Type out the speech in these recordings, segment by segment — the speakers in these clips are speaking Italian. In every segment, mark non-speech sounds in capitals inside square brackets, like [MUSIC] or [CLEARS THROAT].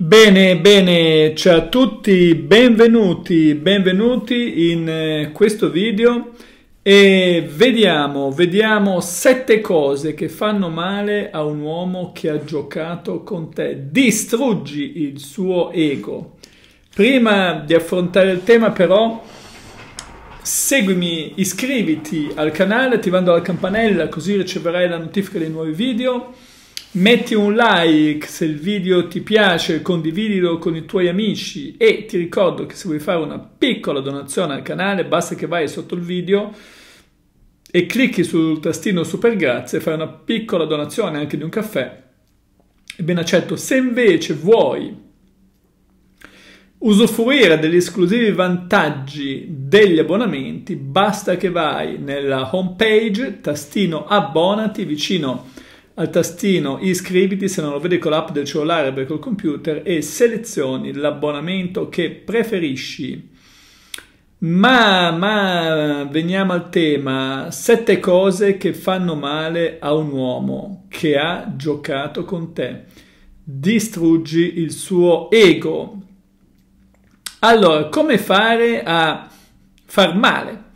Bene, bene, ciao a tutti, benvenuti, benvenuti in eh, questo video e vediamo, vediamo sette cose che fanno male a un uomo che ha giocato con te. Distruggi il suo ego. Prima di affrontare il tema però, seguimi, iscriviti al canale attivando la campanella così riceverai la notifica dei nuovi video Metti un like se il video ti piace, condividilo con i tuoi amici e ti ricordo che se vuoi fare una piccola donazione al canale basta che vai sotto il video e clicchi sul tastino super grazie, e fai una piccola donazione anche di un caffè e ben accetto. Se invece vuoi usufruire degli esclusivi vantaggi degli abbonamenti basta che vai nella home page, tastino abbonati vicino a al tastino iscriviti se non lo vedi con l'app del cellulare perché col computer e selezioni l'abbonamento che preferisci. Ma, ma veniamo al tema, sette cose che fanno male a un uomo che ha giocato con te. Distruggi il suo ego. Allora, come fare a far male?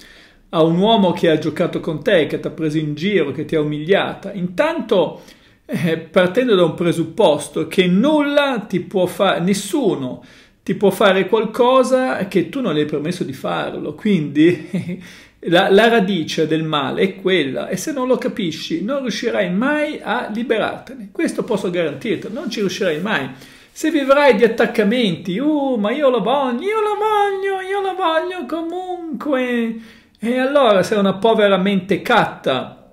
a un uomo che ha giocato con te, che ti ha preso in giro, che ti ha umiliata. Intanto eh, partendo da un presupposto che nulla ti può fare, nessuno ti può fare qualcosa che tu non le hai permesso di farlo. Quindi [LAUGHS] la, la radice del male è quella e se non lo capisci non riuscirai mai a liberartene. Questo posso garantirti, non ci riuscirai mai. Se vivrai di attaccamenti, uh, ma io lo voglio, io lo voglio, io lo voglio comunque e allora sei una povera mentecatta,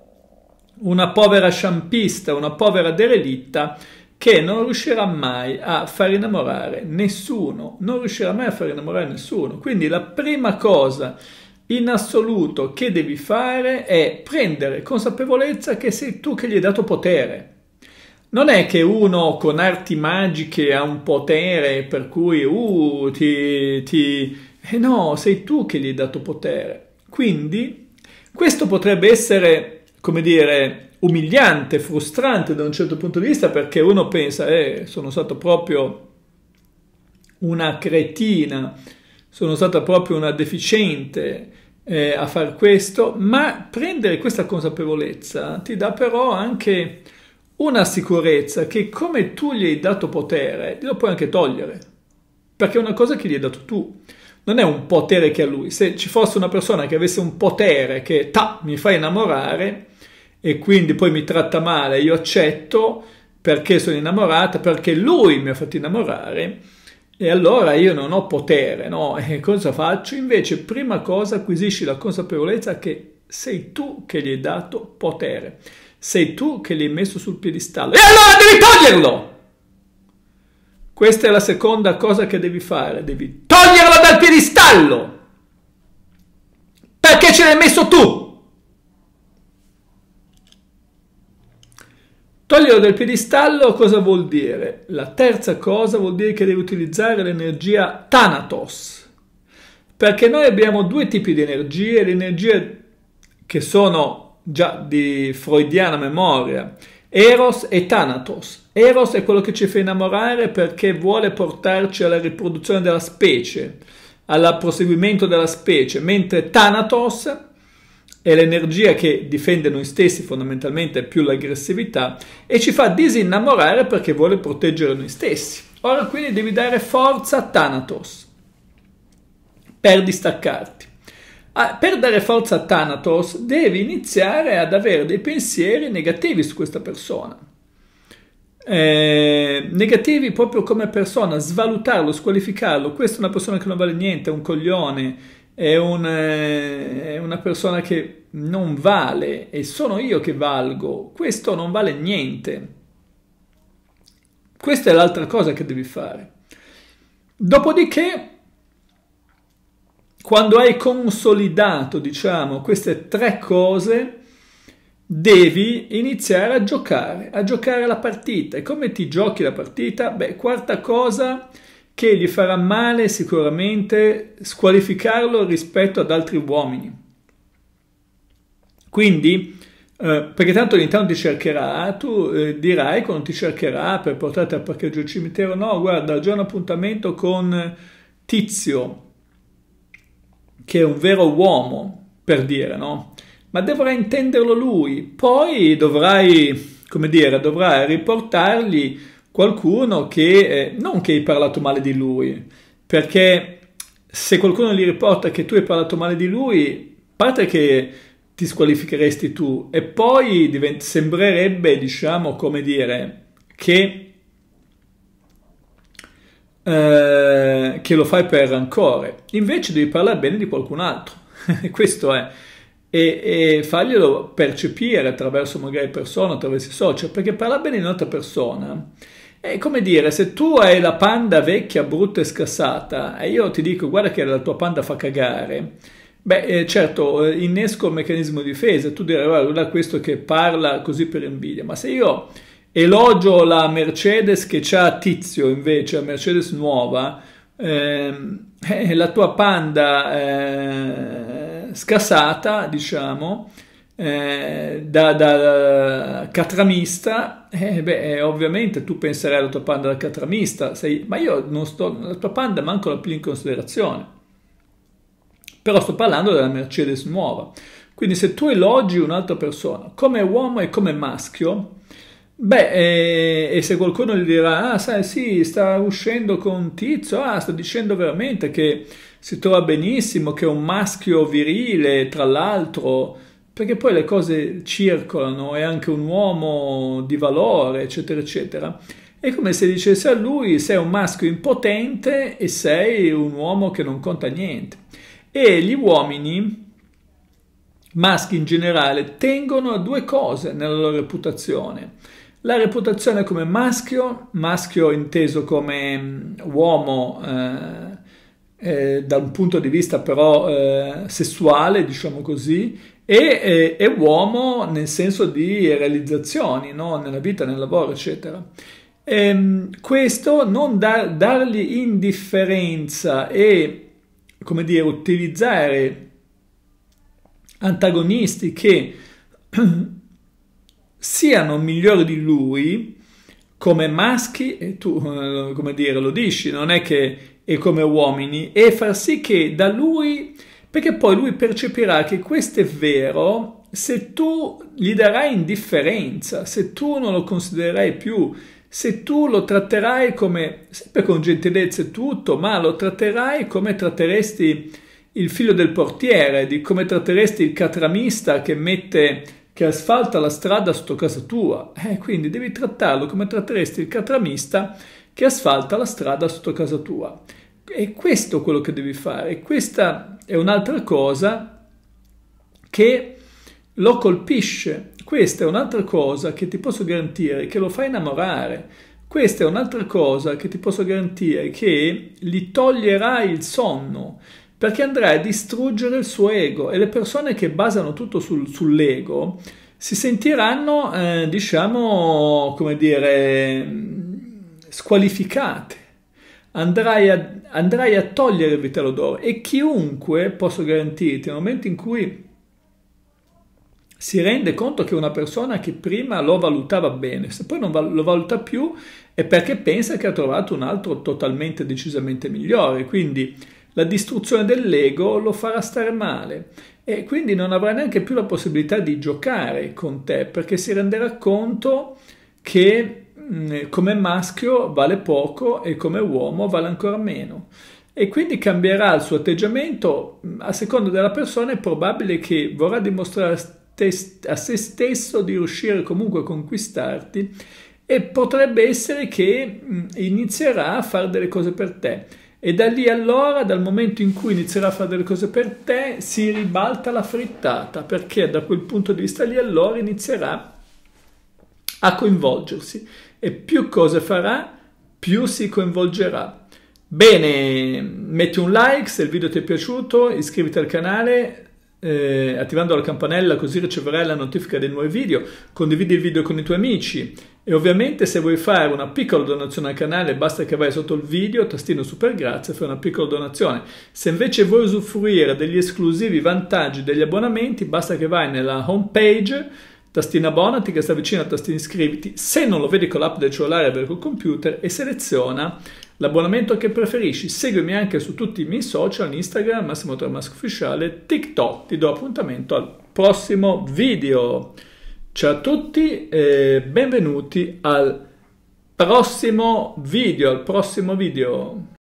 una povera sciampista, una povera derelitta che non riuscirà mai a far innamorare nessuno, non riuscirà mai a far innamorare nessuno. Quindi la prima cosa in assoluto che devi fare è prendere consapevolezza che sei tu che gli hai dato potere. Non è che uno con arti magiche ha un potere per cui uh, ti... ti... Eh no, sei tu che gli hai dato potere. Quindi questo potrebbe essere, come dire, umiliante, frustrante da un certo punto di vista perché uno pensa, eh, sono stato proprio una cretina, sono stata proprio una deficiente eh, a far questo, ma prendere questa consapevolezza ti dà però anche una sicurezza che come tu gli hai dato potere, glielo puoi anche togliere, perché è una cosa che gli hai dato tu non è un potere che ha lui. Se ci fosse una persona che avesse un potere che ta, mi fa innamorare e quindi poi mi tratta male, io accetto perché sono innamorata, perché lui mi ha fatto innamorare e allora io non ho potere, no? [LAUGHS] E cosa faccio? Invece, prima cosa acquisisci la consapevolezza che sei tu che gli hai dato potere, sei tu che gli hai messo sul piedistallo e allora devi toglierlo! Questa è la seconda cosa che devi fare, devi toglierla dal piedistallo. Perché ce l'hai messo tu? Toglierlo dal piedistallo cosa vuol dire? La terza cosa vuol dire che devi utilizzare l'energia Thanatos. Perché noi abbiamo due tipi di energie, le energie che sono già di freudiana memoria Eros e Thanatos. Eros è quello che ci fa innamorare perché vuole portarci alla riproduzione della specie, al proseguimento della specie, mentre Thanatos è l'energia che difende noi stessi fondamentalmente più l'aggressività e ci fa disinnamorare perché vuole proteggere noi stessi. Ora quindi devi dare forza a Thanatos per distaccarti. Ah, per dare forza a Thanatos devi iniziare ad avere dei pensieri negativi su questa persona. Eh, negativi proprio come persona, svalutarlo, squalificarlo. Questa è una persona che non vale niente, è un coglione, è, un, eh, è una persona che non vale e sono io che valgo. Questo non vale niente. Questa è l'altra cosa che devi fare. Dopodiché quando hai consolidato, diciamo, queste tre cose, devi iniziare a giocare, a giocare la partita. E come ti giochi la partita? Beh, quarta cosa che gli farà male sicuramente squalificarlo rispetto ad altri uomini. Quindi, eh, perché tanto ogni tanto ti cercherà, tu eh, dirai quando ti cercherà per portarti al parcheggio del cimitero, no, guarda, ho già un appuntamento con Tizio, che è un vero uomo, per dire, no? Ma dovrai intenderlo lui, poi dovrai, come dire, dovrai riportargli qualcuno che, eh, non che hai parlato male di lui, perché se qualcuno gli riporta che tu hai parlato male di lui, a parte che ti squalificheresti tu e poi sembrerebbe, diciamo, come dire, che eh, che lo fai per rancore, invece devi parlare bene di qualcun altro, [LAUGHS] questo è, e, e farglielo percepire attraverso magari persone, attraverso i social, perché parlare bene di un'altra persona è come dire, se tu hai la panda vecchia, brutta e scassata, e io ti dico guarda che la tua panda fa cagare, Beh, eh, certo, eh, innesco il meccanismo di difesa, tu dirai, guarda, questo che parla così per invidia, ma se io Elogio la Mercedes che c'ha Tizio invece, la Mercedes nuova, ehm, eh, la tua Panda eh, scassata, diciamo, eh, da, da, catramista, eh, beh, eh, ovviamente tu penserai alla tua Panda da catramista, sei, ma io non sto, la tua Panda manco la più in considerazione. Però sto parlando della Mercedes nuova. Quindi se tu elogi un'altra persona come uomo e come maschio, Beh, e, eh, e, se qualcuno gli dirà, ah, sai, sì, sta uscendo con Tizio, ah, sta dicendo veramente che si trova benissimo, che è un maschio virile, tra l'altro, perché poi le cose circolano, è anche un uomo di valore, eccetera, eccetera. È come se dicesse a lui, sei un maschio impotente e sei un uomo che non conta niente. E gli uomini, maschi in generale, tengono a due cose nella loro reputazione la reputazione come maschio, maschio inteso come mm, uomo eh, eh, da un punto di vista però eh, sessuale, diciamo così, e, e, uomo nel senso di realizzazioni no? nella vita, nel lavoro, eccetera. E, ehm, questo non da, dargli indifferenza e come dire, utilizzare antagonisti che [CLEARS THROAT] siano migliori di lui come maschi, e tu eh, come dire lo dici, non è che e come uomini, e far sì che da lui, perché poi lui percepirà che questo è vero se tu gli darai indifferenza, se tu non lo considererai più, se tu lo tratterai come, sempre con gentilezza e tutto, ma lo tratterai come tratteresti il figlio del portiere, di come tratteresti il catramista che mette che asfalta la strada sotto casa tua. Eh, quindi devi trattarlo come tratteresti il catramista che asfalta la strada sotto casa tua. E questo è quello che devi fare. Questa è un'altra cosa che lo colpisce. Questa è un'altra cosa che ti posso garantire che lo fa innamorare. Questa è un'altra cosa che ti posso garantire che gli toglierà il sonno perché andrai a distruggere il suo ego e le persone che basano tutto sul, sull'ego si sentiranno, eh, diciamo, come dire, mm, squalificate. Andrai a, andrai a togliere il vitello d'oro e chiunque, posso garantirti, nel momento in cui si rende conto che una persona che prima lo valutava bene, se poi non lo valuta più, è perché pensa che ha trovato un altro totalmente, decisamente migliore. Quindi la distruzione dell'ego lo farà stare male e quindi non avrà neanche più la possibilità di giocare con te perché si renderà conto che mh, mm, come maschio vale poco e come uomo vale ancora meno e quindi cambierà il suo atteggiamento mm, a seconda della persona è probabile che vorrà dimostrare a se stesso di riuscire comunque a conquistarti e potrebbe essere che mm, inizierà a fare delle cose per te e da lì allora, dal momento in cui inizierà a fare delle cose per te, si ribalta la frittata, perché da quel punto di vista lì allora inizierà a coinvolgersi e più cose farà, più si coinvolgerà. Bene, metti un like se il video ti è piaciuto, iscriviti al canale, eh, attivando la campanella così riceverai la notifica dei nuovi video, condividi il video con i tuoi amici. E ovviamente se vuoi fare una piccola donazione al canale basta che vai sotto il video, tastino super grazie, fai una piccola donazione. Se invece vuoi usufruire degli esclusivi vantaggi degli abbonamenti basta che vai nella home page, tastino abbonati che sta vicino al tastino iscriviti, se non lo vedi con l'app del cellulare o col computer e seleziona l'abbonamento che preferisci. Seguimi anche su tutti i miei social, Instagram, Massimo Tramasco Ufficiale, TikTok. Ti do appuntamento al prossimo video. Ciao a tutti e benvenuti al prossimo video, al prossimo video.